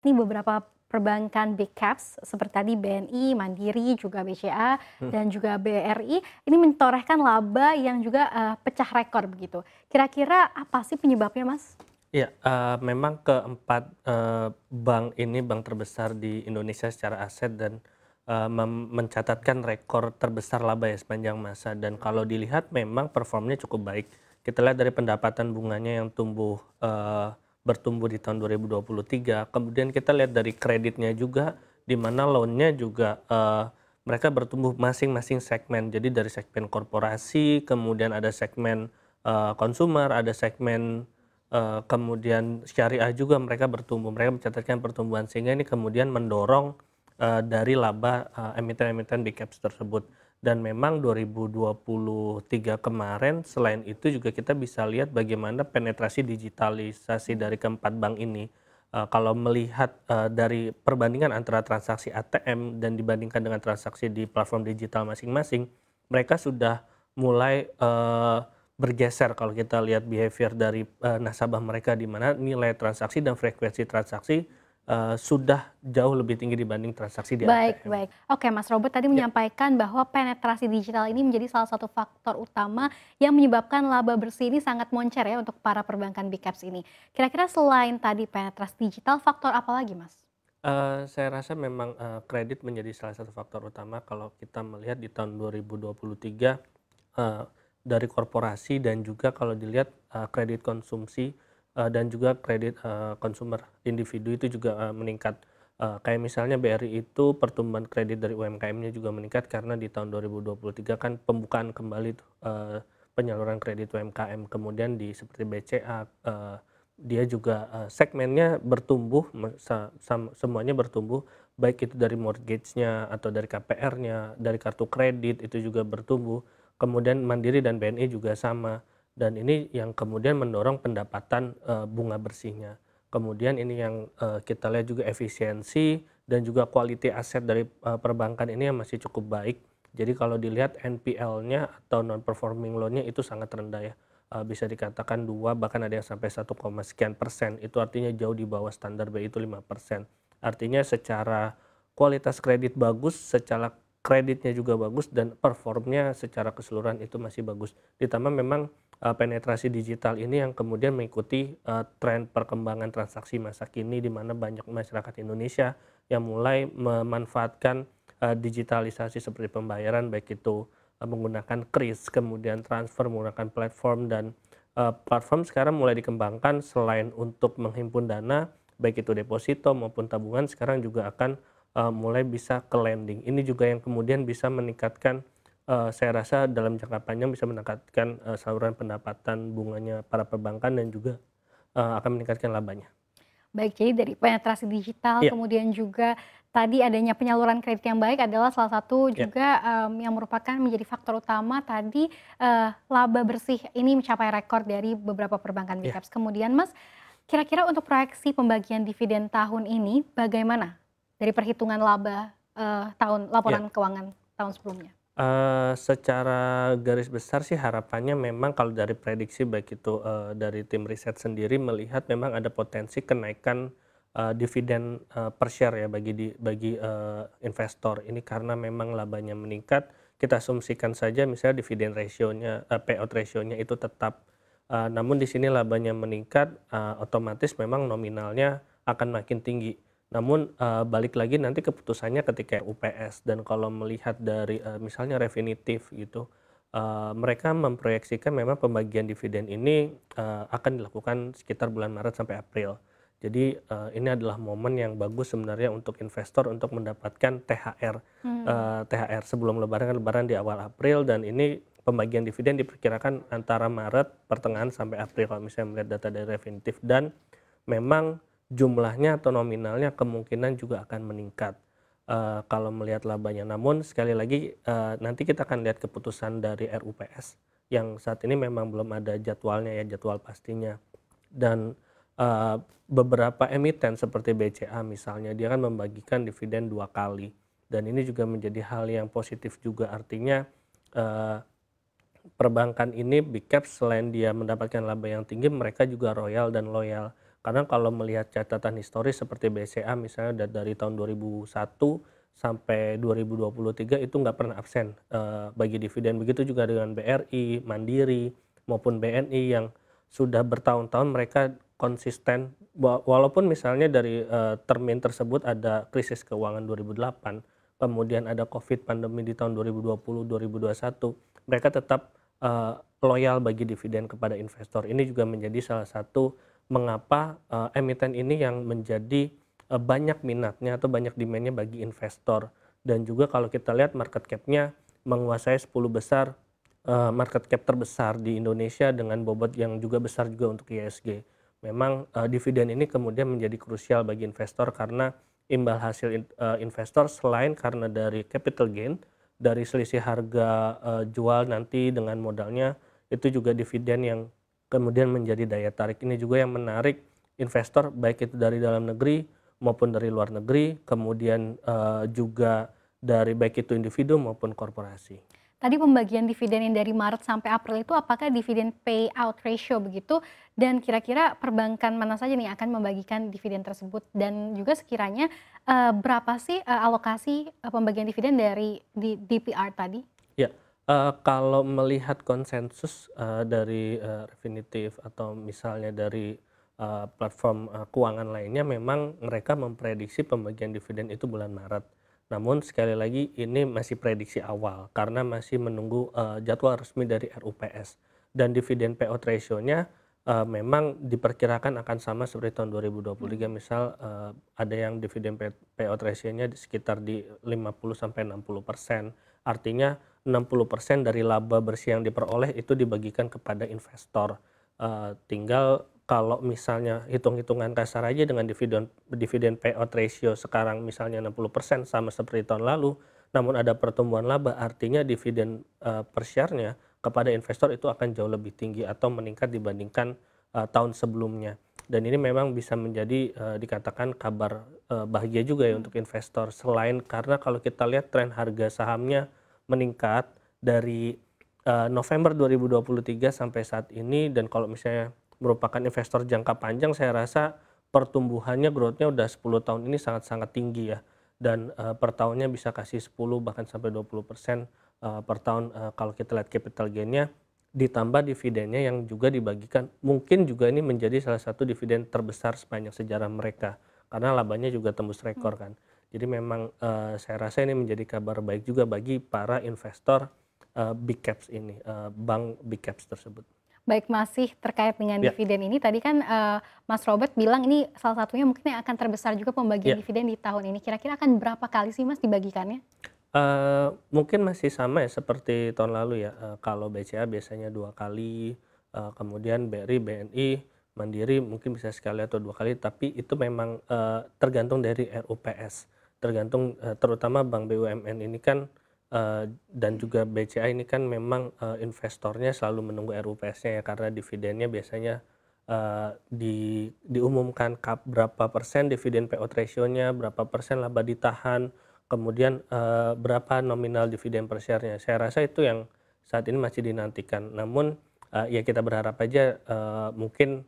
Ini beberapa perbankan big caps seperti tadi BNI, Mandiri, juga BCA hmm. dan juga BRI ini mentorehkan laba yang juga uh, pecah rekor begitu. Kira-kira apa sih penyebabnya, Mas? Ya, uh, memang keempat uh, bank ini bank terbesar di Indonesia secara aset dan mencatatkan rekor terbesar laba ya sepanjang masa dan kalau dilihat memang performnya cukup baik. Kita lihat dari pendapatan bunganya yang tumbuh uh, bertumbuh di tahun 2023. Kemudian kita lihat dari kreditnya juga, di mana loan-nya juga uh, mereka bertumbuh masing-masing segmen. Jadi dari segmen korporasi, kemudian ada segmen uh, ada segmen uh, kemudian syariah juga mereka bertumbuh. Mereka mencatatkan pertumbuhan sehingga ini kemudian mendorong uh, dari laba emiten-emiten uh, big caps tersebut dan memang 2023 kemarin selain itu juga kita bisa lihat bagaimana penetrasi digitalisasi dari keempat bank ini uh, kalau melihat uh, dari perbandingan antara transaksi ATM dan dibandingkan dengan transaksi di platform digital masing-masing mereka sudah mulai uh, bergeser kalau kita lihat behavior dari uh, nasabah mereka di mana nilai transaksi dan frekuensi transaksi uh, sudah jauh lebih tinggi dibanding transaksi di baik, ATM. Baik, baik. Oke, Mas Robert tadi ya. menyampaikan bahwa penetrasi digital ini menjadi salah satu faktor utama yang menyebabkan laba bersih ini sangat moncer ya untuk para perbankan big caps ini. Kira-kira selain tadi penetrasi digital, faktor apa lagi, Mas? Uh, saya rasa memang uh, kredit menjadi salah satu faktor utama kalau kita melihat di tahun 2023 uh, dari korporasi dan juga kalau dilihat uh, kredit konsumsi Eh, dan juga kredit uh, konsumer individu itu juga uh, meningkat. Uh, kayak misalnya BRI itu pertumbuhan kredit dari UMKM-nya juga meningkat karena di tahun 2023 kan pembukaan kembali uh, penyaluran kredit UMKM. Kemudian di seperti BCA uh, dia juga uh, segmennya bertumbuh semuanya bertumbuh baik itu dari mortgage-nya atau dari KPR-nya, dari kartu kredit itu juga bertumbuh. Kemudian Mandiri dan BNI juga sama dan ini yang kemudian mendorong pendapatan eh, bunga bersihnya. Kemudian ini yang eh, kita lihat juga efisiensi dan juga quality aset dari eh, perbankan ini yang masih cukup baik. Jadi kalau dilihat NPL-nya atau non performing loan-nya itu sangat rendah ya. Bisa dikatakan dua bahkan ada yang sampai 1, sekian persen. Itu artinya jauh di bawah standar B itu 5 persen. Artinya secara kualitas kredit bagus, secara kreditnya juga bagus dan performnya secara keseluruhan itu masih bagus. Ditambah memang uh, penetrasi digital ini yang kemudian mengikuti uh, eh, tren perkembangan transaksi masa kini di mana banyak masyarakat Indonesia yang mulai memanfaatkan uh, digitalisasi seperti pembayaran baik itu uh, menggunakan kris kemudian transfer menggunakan platform dan uh, platform sekarang mulai dikembangkan selain untuk menghimpun dana baik itu deposito maupun tabungan sekarang juga akan uh, mulai bisa ke lending. Ini juga yang kemudian bisa meningkatkan Eh, saya rasa dalam jangka panjang bisa meningkatkan uh, saluran pendapatan bunganya para perbankan dan juga uh, akan meningkatkan labanya. Baik, jadi dari penetrasi digital, yeah. kemudian juga tadi adanya penyaluran kredit yang baik adalah salah satu iya. juga um, yang merupakan menjadi faktor utama tadi uh, laba bersih ini mencapai rekor dari beberapa perbankan yeah. Kemudian, Mas, kira-kira untuk proyeksi pembagian dividen tahun ini bagaimana dari perhitungan laba uh, tahun laporan yeah. keuangan tahun sebelumnya? Eh, secara garis besar sih harapannya memang kalau dari prediksi baik itu uh, dari tim riset sendiri melihat memang ada potensi kenaikan uh, dividen uh, per share ya bagi di, bagi uh, investor ini karena memang labanya meningkat kita asumsikan saja misalnya dividen rasionya uh, payout rasionya itu tetap uh, namun di sini labanya meningkat uh, otomatis memang nominalnya akan makin tinggi namun uh, balik lagi nanti keputusannya ketika UPS dan kalau melihat dari uh, misalnya Refinitiv gitu, uh, mereka memproyeksikan memang pembagian dividen ini uh, akan dilakukan sekitar bulan Maret sampai April. Jadi uh, ini adalah momen yang bagus sebenarnya untuk investor untuk mendapatkan THR. Hmm. Uh, THR sebelum lebaran kan lebaran di awal April dan ini pembagian dividen diperkirakan antara Maret pertengahan sampai April kalau misalnya melihat data dari Refinitiv dan memang jumlahnya atau nominalnya kemungkinan juga akan meningkat uh, kalau melihat labanya. Namun sekali lagi uh, nanti kita akan lihat keputusan dari RUPS yang saat ini memang belum ada jadwalnya ya jadwal pastinya dan uh, beberapa emiten seperti BCA misalnya dia kan membagikan dividen dua kali dan ini juga menjadi hal yang positif juga artinya uh, perbankan ini big selain dia mendapatkan laba yang tinggi mereka juga royal dan loyal karena kalau melihat catatan historis seperti BCA misalnya dari tahun 2001 sampai 2023 itu nggak pernah absen e, bagi dividen. Begitu juga dengan BRI, Mandiri maupun BNI yang sudah bertahun-tahun mereka konsisten walaupun misalnya dari e, termin tersebut ada krisis keuangan 2008, kemudian ada Covid pandemi di tahun 2020 2021, mereka tetap e, loyal bagi dividen kepada investor. Ini juga menjadi salah satu mengapa uh, emiten ini yang menjadi uh, banyak minatnya atau banyak demandnya bagi investor dan juga kalau kita lihat market cap-nya menguasai 10 besar uh, market cap terbesar di Indonesia dengan bobot yang juga besar juga untuk ISG. Memang uh, dividen ini kemudian menjadi krusial bagi investor karena imbal hasil in, uh, investor selain karena dari capital gain dari selisih harga uh, jual nanti dengan modalnya itu juga dividen yang kemudian menjadi daya tarik. Ini juga yang menarik investor baik itu dari dalam negeri maupun dari luar negeri, kemudian uh, juga dari baik itu individu maupun korporasi. Tadi pembagian dividen yang dari Maret sampai April itu apakah dividen payout ratio begitu dan kira-kira perbankan mana saja nih akan membagikan dividen tersebut dan juga sekiranya uh, berapa sih uh, alokasi uh, pembagian dividen dari di DPR tadi? Ya. Yeah Uh, kalau melihat konsensus uh, dari uh, Refinitiv atau misalnya dari uh, platform uh, keuangan lainnya, memang mereka memprediksi pembagian dividen itu bulan Maret. Namun sekali lagi ini masih prediksi awal karena masih menunggu uh, jadwal resmi dari RUPS dan dividen payout ratio-nya uh, memang diperkirakan akan sama seperti tahun 2023 hmm. misal uh, ada yang dividen payout ratio-nya sekitar di 50 sampai 60 persen. Artinya 60% dari laba bersih yang diperoleh itu dibagikan kepada investor. Uh, tinggal kalau misalnya hitung-hitungan kasar aja dengan dividen dividen payout ratio sekarang misalnya 60% sama seperti tahun lalu, namun ada pertumbuhan laba artinya dividen uh, eh, per share-nya kepada investor itu akan jauh lebih tinggi atau meningkat dibandingkan uh, tahun sebelumnya. Dan ini memang bisa menjadi uh, dikatakan kabar uh, bahagia juga ya untuk investor selain karena kalau kita lihat tren harga sahamnya meningkat dari uh, November 2023 sampai saat ini dan kalau misalnya merupakan investor jangka panjang saya rasa pertumbuhannya growth-nya udah 10 tahun ini sangat-sangat tinggi ya dan uh, per tahunnya bisa kasih 10 bahkan sampai 20 persen uh, per tahun uh, kalau kita lihat capital gainnya ditambah dividennya yang juga dibagikan mungkin juga ini menjadi salah satu dividen terbesar sepanjang sejarah mereka karena labanya juga tembus rekor kan. Jadi memang uh, saya rasa ini menjadi kabar baik juga bagi para investor uh, big caps ini, uh, bank big caps tersebut. Baik, masih terkait dengan yeah. dividen ini, tadi kan uh, Mas Robert bilang ini salah satunya mungkin yang akan terbesar juga pembagian yeah. dividen di tahun ini. Kira-kira akan berapa kali sih Mas dibagikannya? Uh, mungkin masih sama ya seperti tahun lalu ya. Uh, kalau BCA biasanya dua kali, uh, kemudian BRI, BNI, Mandiri mungkin bisa sekali atau dua kali, tapi itu memang uh, tergantung dari RUPS tergantung eh, terutama bank BUMN ini kan eh, dan juga BCA ini kan memang eh, investornya selalu menunggu RUPS-nya ya karena dividennya biasanya di, diumumkan kap, berapa persen dividen payout ratio-nya, berapa persen laba ditahan, kemudian berapa nominal dividen per share-nya. Saya rasa itu yang saat ini masih dinantikan. Namun ya kita berharap aja mungkin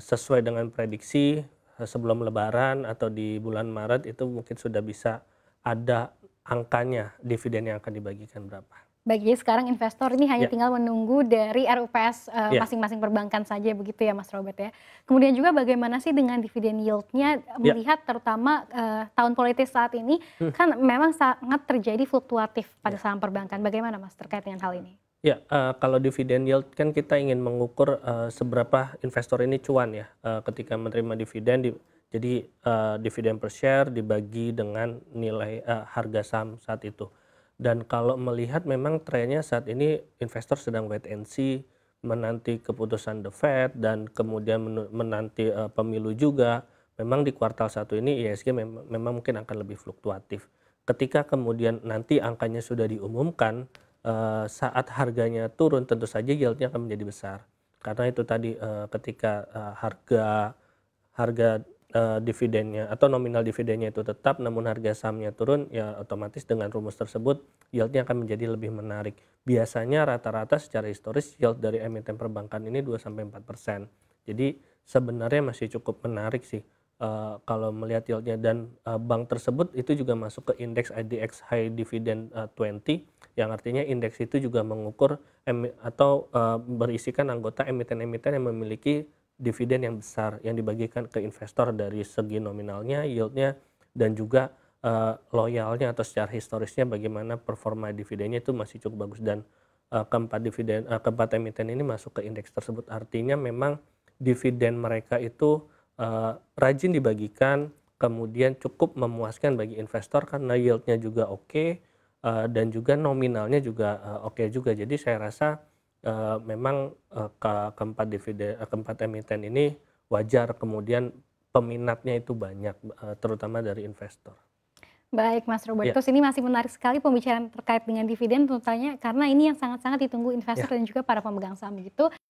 sesuai dengan prediksi Eh, sebelum lebaran atau di bulan Maret itu mungkin sudah bisa ada angkanya dividen yang akan dibagikan berapa. Baik, jadi sekarang investor ini hanya ya. tinggal menunggu dari RUPS eh, ya. masing-masing uh, ya. perbankan saja begitu ya Mas Robert ya. Kemudian juga bagaimana sih dengan dividen yieldnya ya. melihat ya. terutama uh, tahun politik saat ini hmm. kan memang sangat terjadi fluktuatif pada ya. saham perbankan. Bagaimana Mas terkait dengan hal ini? Ya, uh, kalau dividen yield kan kita ingin mengukur uh, seberapa investor ini cuan ya uh, ketika menerima dividen. Di, jadi uh, dividen per share dibagi dengan nilai uh, harga saham saat itu. Dan kalau melihat memang trennya saat ini investor sedang wait and see, menanti keputusan The Fed dan kemudian menanti uh, pemilu juga. Memang di kuartal satu ini ISG e mem memang mungkin akan lebih fluktuatif. Ketika kemudian nanti angkanya sudah diumumkan, Eh, saat harganya turun tentu saja yieldnya akan menjadi besar karena itu tadi eh, ketika eh, harga harga dividennya atau nominal dividennya itu tetap namun harga sahamnya turun ya otomatis dengan rumus tersebut yieldnya akan menjadi lebih menarik biasanya rata-rata secara historis yield dari emiten perbankan ini 2 sampai 4 persen jadi sebenarnya masih cukup menarik sih Eh, kalau melihat yieldnya dan uh, bank tersebut itu juga masuk ke indeks IDX High Dividend uh, eh, 20 yang artinya indeks itu juga mengukur atau uh, berisikan anggota emiten-emiten yang memiliki dividen yang besar yang dibagikan ke investor dari segi nominalnya, yieldnya dan juga uh, loyalnya atau secara historisnya bagaimana performa dividennya itu masih cukup bagus dan uh, keempat dividen uh, keempat emiten ini masuk ke indeks tersebut artinya memang dividen mereka itu uh, rajin dibagikan, kemudian cukup memuaskan bagi investor karena yieldnya juga oke okay, uh, eh, dan juga nominalnya juga uh, oke okay juga. Jadi saya rasa uh, memang uh, ke keempat dividen keempat emiten ini wajar kemudian peminatnya itu banyak uh, terutama dari investor. Baik Mas Robertus, ya. ini masih menarik sekali pembicaraan terkait dengan dividen tentunya karena ini yang sangat-sangat ditunggu investor ya. dan juga para pemegang saham gitu.